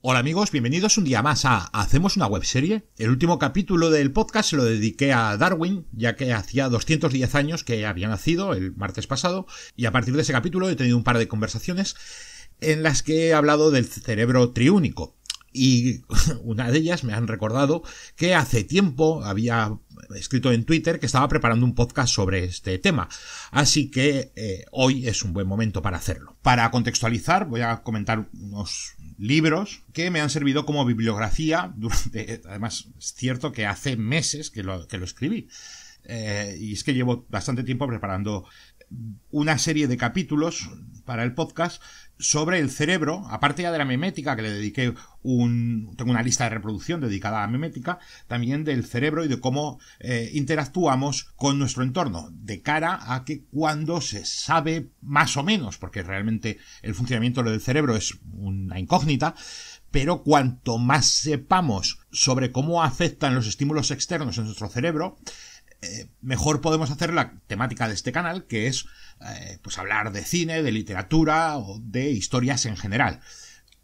Hola amigos, bienvenidos un día más a Hacemos una webserie. El último capítulo del podcast se lo dediqué a Darwin, ya que hacía 210 años que había nacido el martes pasado, y a partir de ese capítulo he tenido un par de conversaciones en las que he hablado del cerebro triúnico. Y una de ellas me han recordado que hace tiempo había escrito en Twitter que estaba preparando un podcast sobre este tema. Así que eh, hoy es un buen momento para hacerlo. Para contextualizar, voy a comentar unos libros que me han servido como bibliografía durante, además es cierto que hace meses que lo, escribí. Eh, y es que llevo bastante tiempo preparando una serie de capítulos para el podcast sobre el cerebro, aparte ya de la memética, que le dediqué un, tengo una lista de reproducción dedicada a la memética, también del cerebro y de cómo eh, interactuamos con nuestro entorno, de cara a que cuando se sabe más o menos, porque realmente el funcionamiento del cerebro es una incógnita, pero cuanto más sepamos sobre cómo afectan los estímulos externos en nuestro cerebro, eh, mejor podemos hacer la temática de este canal, que es eh, pues hablar de cine, de literatura o de historias en general.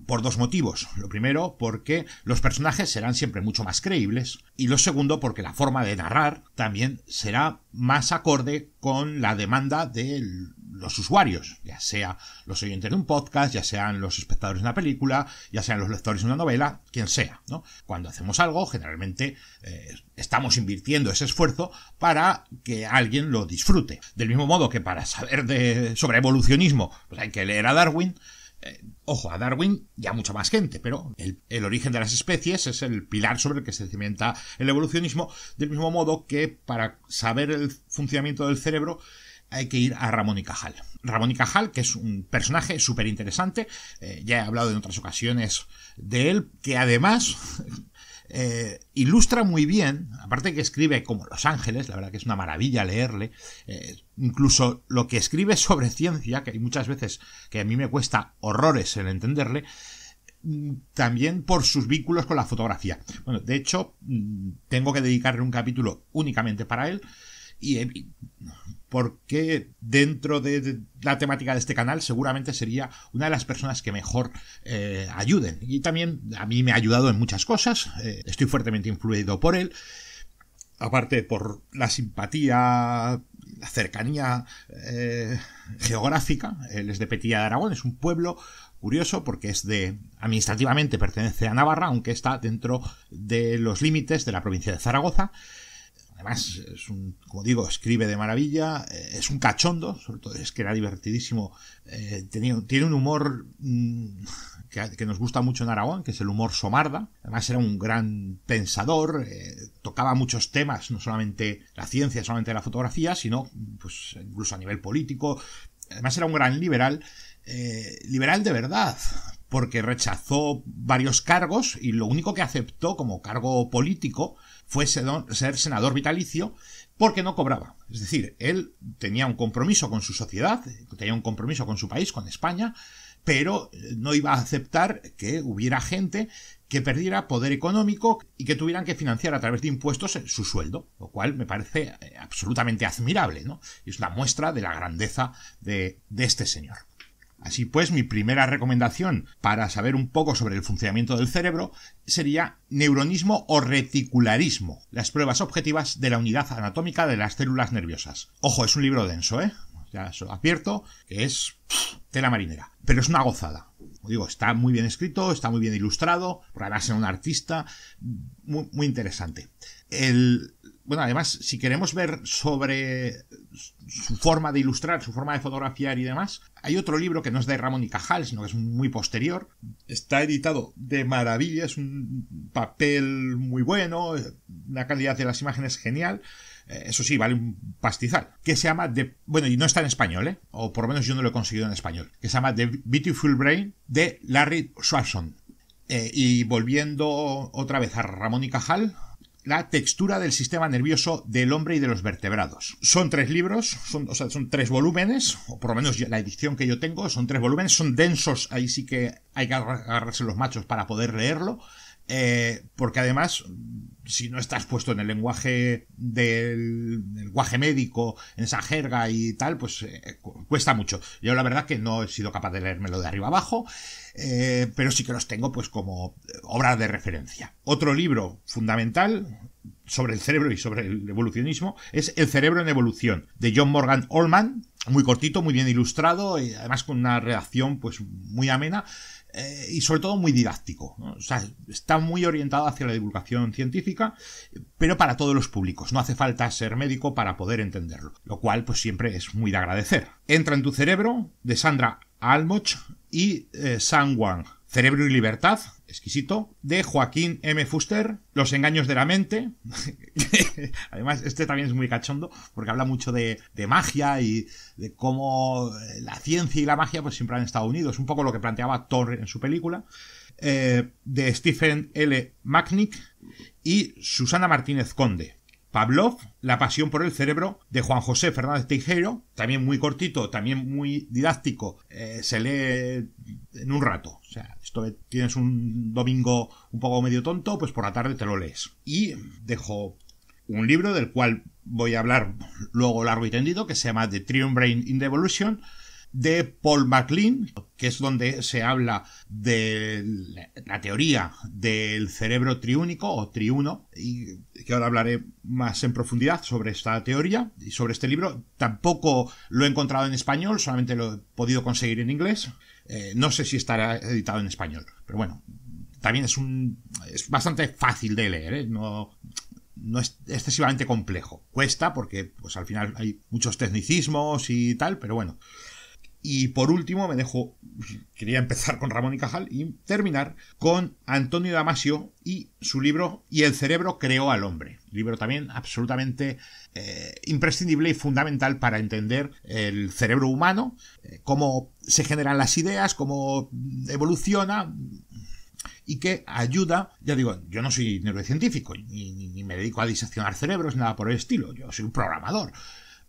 Por dos motivos. Lo primero, porque los personajes serán siempre mucho más creíbles. Y lo segundo, porque la forma de narrar también será más acorde con la demanda del los usuarios, ya sea los oyentes de un podcast, ya sean los espectadores de una película, ya sean los lectores de una novela, quien sea. ¿no? Cuando hacemos algo, generalmente eh, estamos invirtiendo ese esfuerzo para que alguien lo disfrute. Del mismo modo que para saber de, sobre evolucionismo, pues hay que leer a Darwin. Eh, ojo, a Darwin ya mucha más gente, pero el, origen de las especies es el pilar sobre el que se cimenta el evolucionismo, del mismo modo que para saber el funcionamiento del cerebro hay que ir a Ramón y Cajal. Ramón y Cajal, que es un personaje súper interesante, eh, ya he hablado en otras ocasiones de él, que además eh, ilustra muy bien, aparte que escribe como Los Ángeles, la verdad que es una maravilla leerle, eh, incluso lo que escribe sobre ciencia, que hay muchas veces que a mí me cuesta horrores en entenderle, mm, también por sus vínculos con la fotografía. Bueno, de hecho, mm, tengo que dedicarle un capítulo únicamente para él y porque dentro de la temática de este canal seguramente sería una de las personas que mejor eh, ayuden. Y también a mí me ha ayudado en muchas cosas, eh, estoy fuertemente influido por él, aparte por la simpatía, la cercanía eh, geográfica, él es de Petilla de Aragón, es un pueblo curioso porque es de administrativamente pertenece a Navarra, aunque está dentro de los límites de la provincia de Zaragoza además es un, como digo, escribe de maravilla, eh, es un cachondo, sobre todo es que era divertidísimo, eh, tiene un humor mm, que, nos gusta mucho en Aragón, que es el humor somarda, además era un gran pensador, eh, tocaba muchos temas, no solamente la ciencia, solamente la fotografía, sino pues, incluso a nivel político, además era un gran liberal, liberal de verdad, porque rechazó varios cargos y lo único que aceptó como cargo político fue ser senador vitalicio porque no cobraba. Es decir, él tenía un compromiso con su sociedad, tenía un compromiso con su país, con España, pero eh, no iba a aceptar que hubiera gente que perdiera poder económico y que tuvieran que financiar a través de impuestos eh, su sueldo, lo cual me parece eh, absolutamente admirable, ¿no? es una muestra de la grandeza de, de este señor. Así pues, mi primera recomendación para saber un poco sobre el funcionamiento del cerebro sería neuronismo o reticularismo, las pruebas objetivas de la unidad anatómica de las células nerviosas. Ojo, es un libro denso, ¿eh? Ya lo advierto que es tela marinera, pero es una gozada. Como digo, está muy bien escrito, está muy bien ilustrado, para ser un artista muy, muy interesante. El, bueno, además, si queremos ver sobre su forma de ilustrar, su forma de fotografiar y demás, hay otro libro que no es de Ramón y Cajal, sino que es muy posterior. Está editado de maravilla, es un papel muy bueno, la calidad de las imágenes genial. Eh, eso sí, vale un pastizal. Que se llama, de, bueno, y no está en español, ¿eh? o por lo menos yo no lo he conseguido en español. Que se llama The Beautiful Brain de Larry Swanson. Eh, y volviendo otra vez a Ramón y Cajal, la textura del sistema nervioso del hombre y de los vertebrados. Son tres libros, son, son tres volúmenes, o por lo menos la edición que yo tengo, son tres volúmenes, son densos, ahí sí que hay que agarrarse los machos para poder leerlo. Eh, porque además, si no estás puesto en el lenguaje del lenguaje médico, en esa jerga y tal, pues eh, cuesta mucho. Yo la verdad que no he sido capaz de leérmelo de arriba abajo, eh, pero sí que los tengo pues como obras de referencia. Otro libro fundamental sobre el cerebro y sobre el evolucionismo es El cerebro en evolución, de John Morgan Allman, muy cortito, muy bien ilustrado, y además con una redacción pues muy amena eh, y sobre todo muy didáctico. está muy orientado hacia la divulgación científica, pero para todos los públicos. No hace falta ser médico para poder entenderlo, lo cual pues siempre es muy de agradecer. Entra en tu cerebro de Sandra Almoch y eh, San Wang. Cerebro y Libertad, exquisito, de Joaquín M. Fuster, Los engaños de la mente. Además, este también es muy cachondo porque habla mucho de, magia y de cómo eh, la ciencia y la magia pues, siempre han estado unidos. Un poco lo que planteaba Torre en su película. Eh, de Stephen L. Macknick y Susana Martínez Conde. Pavlov, La pasión por el cerebro, de Juan José Fernández Tejero, también muy cortito, también muy didáctico, eh, se lee en un rato. O sea, esto tienes un domingo un poco medio tonto, pues por la tarde te lo lees. Y dejo un libro del cual voy a hablar luego largo y tendido, que se llama The Triumph Brain in the Evolution, de Paul MacLean, que es donde se habla de la teoría del cerebro triúnico o triuno, y que ahora hablaré más en profundidad sobre esta teoría y sobre este libro. Tampoco lo he encontrado en español, solamente lo he podido conseguir en inglés. Eh, no sé si estará editado en español, pero bueno, también es un es bastante fácil de leer, ¿eh? no, no es excesivamente complejo. Cuesta porque pues al final hay muchos tecnicismos y tal, pero bueno. Y por último me dejo, quería empezar con Ramón y Cajal y terminar con Antonio Damasio y su libro Y el cerebro creó al hombre. Libro también absolutamente eh, imprescindible y fundamental para entender el cerebro humano, eh, cómo se generan las ideas, cómo evoluciona, y que ayuda, ya digo, yo no soy neurocientífico, ni, me dedico a diseccionar cerebros, nada por el estilo, yo soy un programador,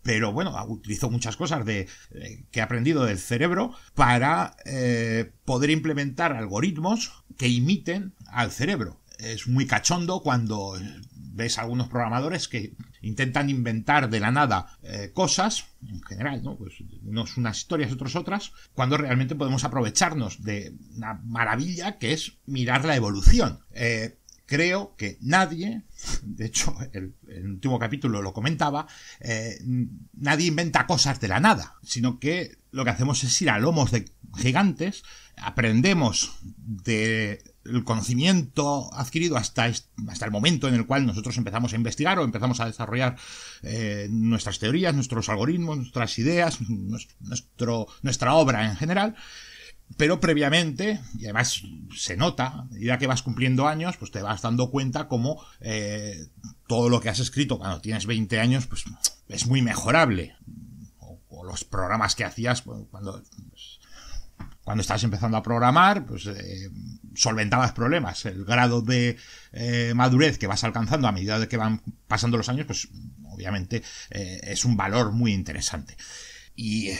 pero bueno, utilizo muchas cosas de, eh, que he aprendido del cerebro para eh, poder implementar algoritmos que imiten al cerebro. Es muy cachondo cuando eh, ves a algunos programadores que intentan inventar de la nada cosas, en general, ¿no? Pues unos unas historias, otros otras, cuando realmente podemos aprovecharnos de una maravilla que es mirar la evolución creo que nadie, de hecho el, el último capítulo lo comentaba, eh, nadie inventa cosas de la nada, sino que lo que hacemos es ir a lomos de gigantes, aprendemos del conocimiento adquirido hasta, hasta el momento en el cual nosotros empezamos a investigar o empezamos a desarrollar eh, nuestras teorías, nuestros algoritmos, nuestras ideas, nuestro, nuestra obra en general, pero previamente, y además se nota, a medida que vas cumpliendo años, pues te vas dando cuenta como eh, todo lo que has escrito cuando tienes 20 años, pues es muy mejorable. O, los programas que hacías cuando, pues, cuando estás empezando a programar, pues eh, solventabas problemas. El grado de eh, madurez que vas alcanzando a medida de que van pasando los años, pues obviamente es un valor muy interesante. Y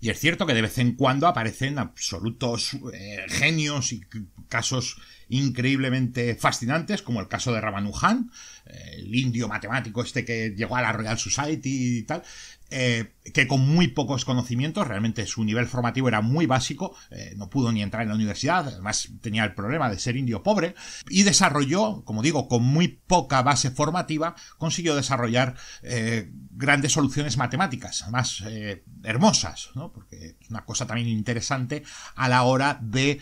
y es cierto que de vez en cuando aparecen absolutos eh, genios y casos increíblemente fascinantes, como el caso de Ramanujan, el indio matemático este que llegó a la Royal Society y tal, eh, que con muy pocos conocimientos, realmente su nivel formativo era muy básico, eh, no pudo ni entrar en la universidad, además tenía el problema de ser indio pobre, y desarrolló, como digo, con muy poca base formativa, consiguió desarrollar eh, grandes soluciones matemáticas, además hermosas, porque es una cosa también interesante a la hora de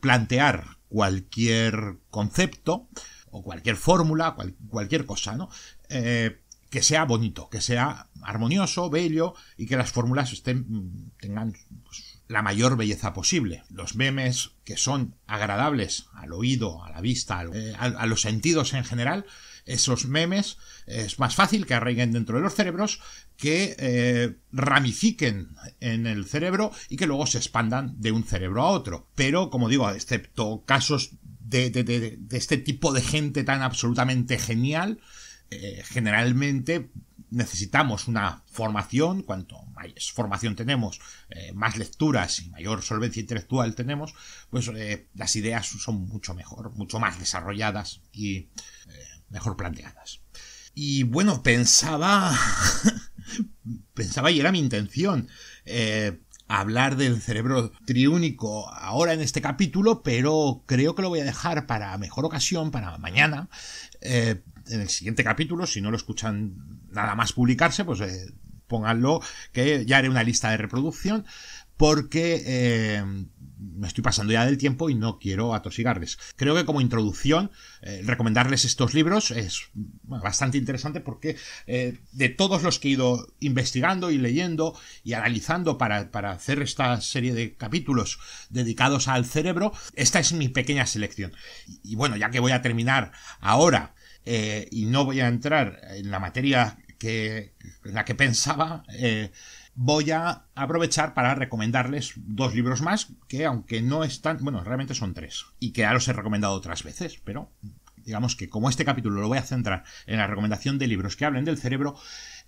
plantear cualquier concepto o cualquier fórmula, cualquier cosa, ¿no? Eh, que sea bonito, que sea armonioso, bello y que las fórmulas estén, tengan pues, la mayor belleza posible. Los memes que son agradables al oído, a la vista, eh, a los sentidos en general, esos memes, es más fácil que arraiguen dentro de los cerebros, que eh, ramifiquen en el cerebro y que luego se expandan de un cerebro a otro. Pero, como digo, excepto casos de, este tipo de gente tan absolutamente genial, eh, generalmente necesitamos una formación, cuanto más formación tenemos, eh, más lecturas y mayor solvencia intelectual tenemos, pues las ideas son mucho mejor, mucho más desarrolladas y mejor planteadas. Y bueno, pensaba, pensaba y era mi intención eh, hablar del cerebro triúnico ahora en este capítulo, pero creo que lo voy a dejar para mejor ocasión, para mañana, eh, en el siguiente capítulo, si no lo escuchan nada más publicarse, pues eh, pónganlo, que ya haré una lista de reproducción porque eh, me estoy pasando ya del tiempo y no quiero atosigarles. Creo que como introducción, eh, recomendarles estos libros es bastante interesante porque eh, de todos los que he ido investigando y leyendo y analizando para, hacer esta serie de capítulos dedicados al cerebro, esta es mi pequeña selección. Y, bueno, ya que voy a terminar ahora y no voy a entrar en la materia que, en la que pensaba, voy a aprovechar para recomendarles dos libros más que aunque no están, bueno, realmente son tres y que ya los he recomendado otras veces, pero digamos que como este capítulo lo voy a centrar en la recomendación de libros que hablen del cerebro,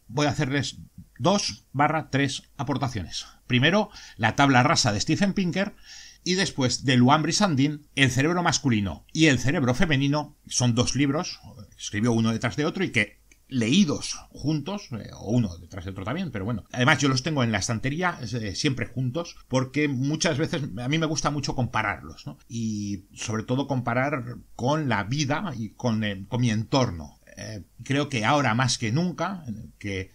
voy a hacerles dos barra tres aportaciones. Primero, la tabla rasa de Stephen Pinker y después de Luan Brisandin, El cerebro masculino y El cerebro femenino, son dos libros, escribió uno detrás de otro y que leídos juntos, eh, o uno detrás de otro también, pero bueno. Además, yo los tengo en la estantería eh, siempre juntos, porque muchas veces a mí me gusta mucho compararlos, Y sobre todo comparar con la vida y con, eh, mi entorno. creo que ahora más que nunca, que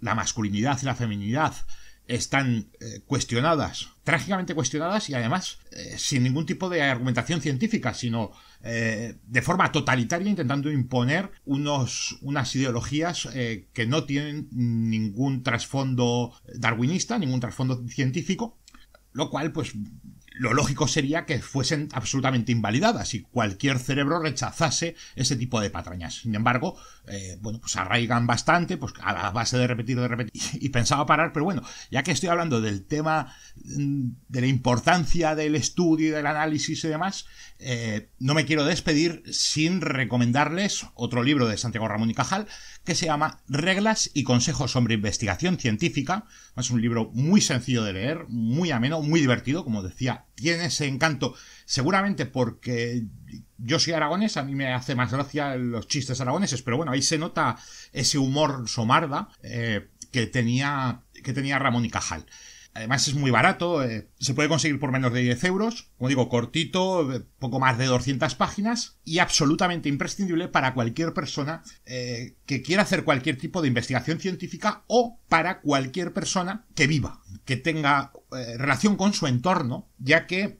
la masculinidad y la feminidad están eh, cuestionadas, trágicamente cuestionadas y además eh, sin ningún tipo de argumentación científica, sino eh, de forma totalitaria intentando imponer unos, unas ideologías que no tienen ningún trasfondo darwinista, ningún trasfondo científico, lo cual pues lo lógico sería que fuesen absolutamente invalidadas y cualquier cerebro rechazase ese tipo de patrañas. Sin embargo, eh, bueno, pues arraigan bastante, pues a la base de repetir, de repetir, y pensaba parar, pero bueno, ya que estoy hablando del tema mm, de la importancia del estudio y del análisis y demás, eh, no me quiero despedir sin recomendarles otro libro de Santiago Ramón y Cajal que se llama Reglas y consejos sobre investigación científica. Es un libro muy sencillo de leer, muy ameno, muy divertido, como decía tiene ese encanto. Seguramente porque yo soy aragonés, a mí me hace más gracia los chistes aragoneses, pero bueno, ahí se nota ese humor somarda eh, que, tenía, que tenía Ramón y Cajal. Además es muy barato, eh, se puede conseguir por menos de 10 euros, como digo, cortito, eh, poco más de 200 páginas y absolutamente imprescindible para cualquier persona eh, que quiera hacer cualquier tipo de investigación científica o para cualquier persona que viva, que tenga relación con su entorno, ya que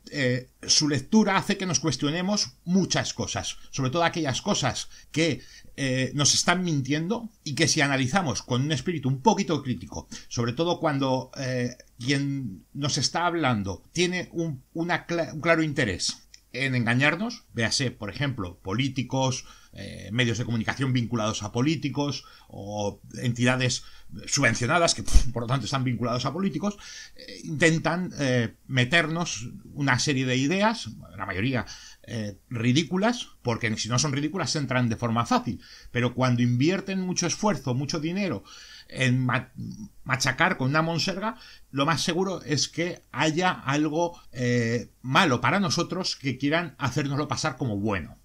su lectura hace que nos cuestionemos muchas cosas, sobre todo aquellas cosas que eh, nos están mintiendo y que si analizamos con un espíritu un poquito crítico, sobre todo cuando eh, quien nos está hablando tiene un, claro interés en engañarnos, véase, por ejemplo, políticos, eh, medios de comunicación vinculados a políticos o entidades subvencionadas que por lo tanto están vinculados a políticos, intentan meternos una serie de ideas, la mayoría eh, ridículas, porque si no son ridículas entran de forma fácil. Pero cuando invierten mucho esfuerzo, mucho dinero en machacar con una monserga, lo más seguro es que haya algo eh, malo para nosotros que quieran hacérnoslo pasar como bueno.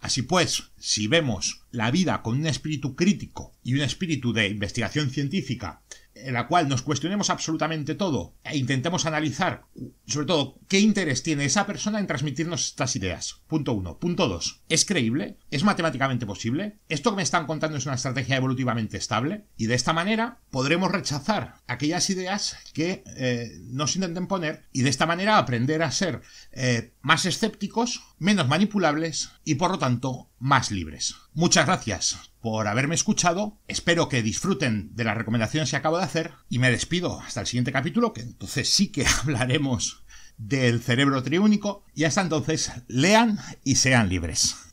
Así pues, si vemos la vida con un espíritu crítico y un espíritu de investigación científica en la cual nos cuestionemos absolutamente todo e intentemos analizar, sobre todo, qué interés tiene esa persona en transmitirnos estas ideas. Punto uno. Punto dos, ¿Es creíble? ¿Es matemáticamente posible? ¿Esto que me están contando es una estrategia evolutivamente estable? Y de esta manera podremos rechazar aquellas ideas que eh, nos intenten poner y de esta manera aprender a ser eh, más escépticos menos manipulables y por lo tanto más libres. Muchas gracias por haberme escuchado, espero que disfruten de las recomendaciones que acabo de hacer y me despido hasta el siguiente capítulo que entonces sí que hablaremos del cerebro triúnico y hasta entonces lean y sean libres.